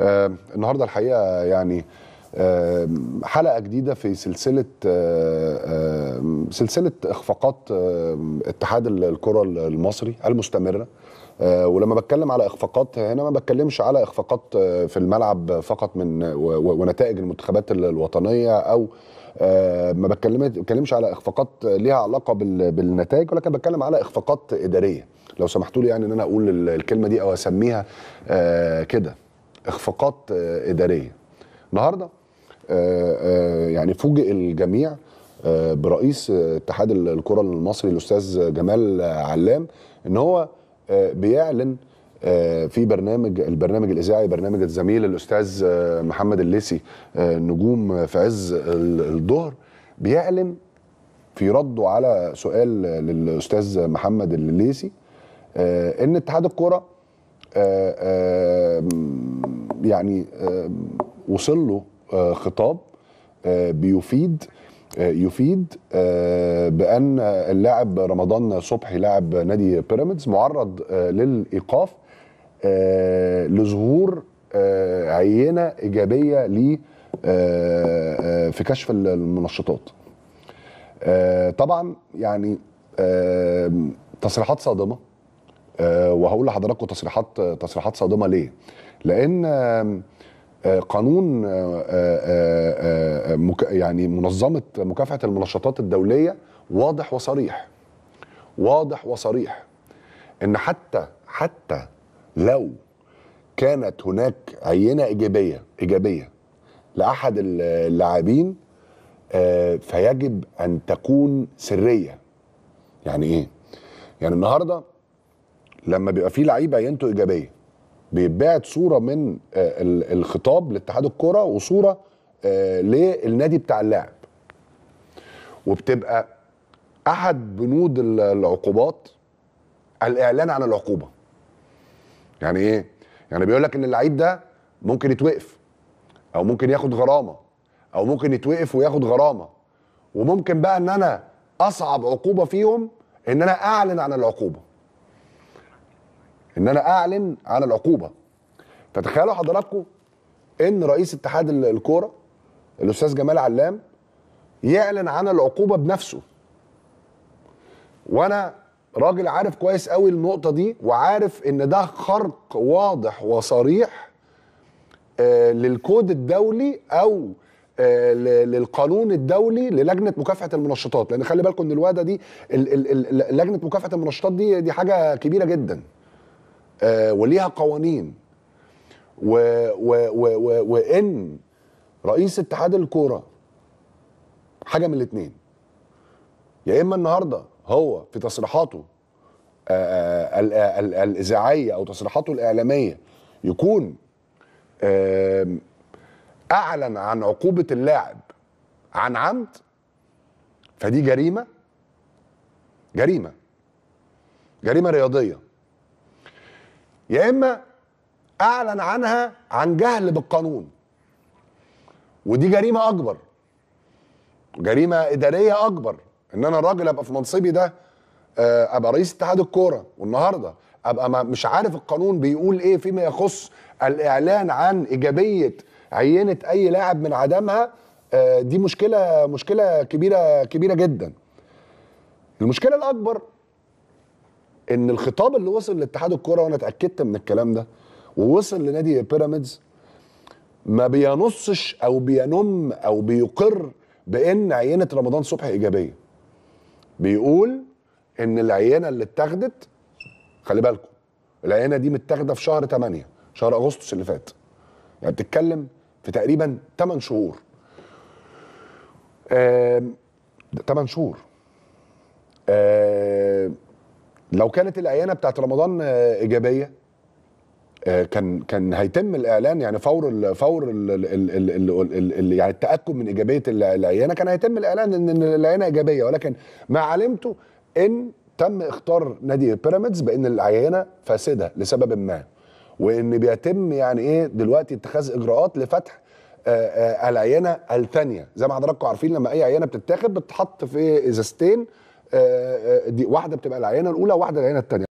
آه النهارده الحقيقه يعني آه حلقه جديده في سلسله آه, آه، سلسله اخفاقات آه، اتحاد الكره المصري المستمره آه، ولما بتكلم على اخفاقات هنا ما بتكلمش على اخفاقات في الملعب فقط من ونتائج المنتخبات الوطنيه او ما بتكلمش على اخفاقات ليها علاقه بالنتائج ولكن بتكلم على اخفاقات اداريه لو سمحتوا لي يعني ان انا اقول الكلمه دي او اسميها كده اخفاقات آه، اداريه النهارده آه، آه، يعني فوجئ الجميع برئيس اتحاد الكره المصري الاستاذ جمال علام ان هو بيعلن في برنامج البرنامج الاذاعي برنامج الزميل الاستاذ محمد الليسي نجوم في عز الظهر بيعلن في رده على سؤال للاستاذ محمد الليسي ان اتحاد الكره يعني آه، وصل له آه، خطاب آه، بيفيد يفيد بان اللاعب رمضان صبحي لاعب نادي بيراميدز معرض للايقاف لظهور عينه ايجابيه ل في كشف المنشطات طبعا يعني تصريحات صادمه آه، وهقول لحضراتكم تصريحات تصريحات صادمه ليه لان آه، قانون آه، يعني منظمه مكافحه المنشطات الدوليه واضح وصريح واضح وصريح ان حتى حتى لو كانت هناك عينه ايجابيه ايجابيه لاحد اللاعبين فيجب ان تكون سريه يعني ايه يعني النهارده لما بيبقى في لعيبه ينتو ايجابيه بيتبعت صوره من آه، الخطاب لاتحاد الكوره وصوره آه، للنادي بتاع اللاعب وبتبقى احد بنود العقوبات الاعلان عن العقوبه يعني ايه يعني بيقول لك ان اللعيب ده ممكن يتوقف او ممكن ياخد غرامه او ممكن يتوقف وياخد غرامه وممكن بقى ان انا اصعب عقوبه فيهم ان انا اعلن عن العقوبه ان انا اعلن عن العقوبه فتخيلوا حضراتكم ان رئيس اتحاد الكوره الاستاذ جمال علام يعلن عن العقوبه بنفسه وانا راجل عارف كويس قوي النقطه دي وعارف ان ده خرق واضح وصريح آه، للكود الدولي او آه، للقانون الدولي للجنه مكافحه المنشطات لان خلي بالكم ان الوادة دي لجنه مكافحه المنشطات دي دي حاجه كبيره جدا آه، وليها قوانين و و و و وان رئيس اتحاد الكوره حاجه من الاثنين يا اما النهارده هو في تصريحاته آه، آه، الاذاعيه او تصريحاته الاعلاميه يكون اعلن عن عقوبه اللاعب عن عمد فدي جريمه جريمه جريمه رياضيه يا اما اعلن عنها عن جهل بالقانون ودي جريمه اكبر جريمه اداريه اكبر ان انا راجل ابقى في منصبي ده آه، ابقى رئيس اتحاد الكوره والنهارده ابقى مش عارف القانون بيقول ايه فيما يخص الاعلان عن ايجابيه عينه اي لاعب من عدمها آه، دي مشكله مشكله كبيره كبيره جدا المشكله الاكبر ان الخطاب اللي وصل لاتحاد الكوره وانا اتاكدت من الكلام ده ووصل لنادي بيراميدز ما بينصش او بينم او بيقر بان عينه رمضان صبحي ايجابيه بيقول ان العينه اللي اتاخدت خلي بالكم العينه دي متاخده في شهر 8 شهر اغسطس اللي فات يعني بتتكلم في تقريبا 8 شهور ااا 8 شهور لو كانت العيانه بتاعت رمضان آه، ايجابيه آه، كان كان هيتم الاعلان يعني فور الـ فور الـ الـ الـ الـ الـ يعني التاكد من ايجابيه العيانه كان هيتم الاعلان ان العيانه ايجابيه ولكن ما علمته ان تم اختار نادي بيراميدز بان العيانه فاسده لسبب ما وان بيتم يعني ايه دلوقتي اتخاذ اجراءات لفتح آه، العينه الثانيه زي ما حضراتكم عارفين لما اي عينه بتتاخد بتتحط في ازازتين إيه آه، آه، دي واحده بتبقى العينه الاولى واحده العينه الثانيه